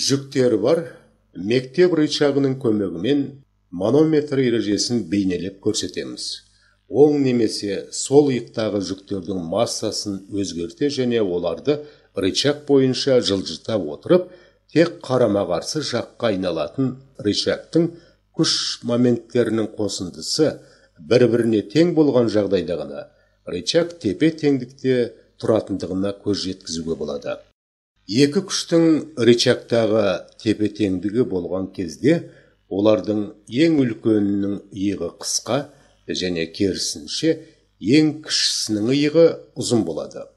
жүктері бар мектеп рычагының көмегімен манометр ережесін бейнелеп көрсетеміз оң немесе сол иықтағы жүктердің массасын өзгерте және оларды рычаг бойынша жылжыта отырып тек қарама қарсы жаққа айналатын рычагтың күш моменттерінің қосындысы бір біріне тең болған жағдайда ғана рычаг тепе теңдікте тұратындығына көз жеткізуге болады екі күштің рычагтағы тепе теңдігі болған кезде олардың ең үлкенінің иығы қысқа және керісінше ең кішісінің иығы ұзын болады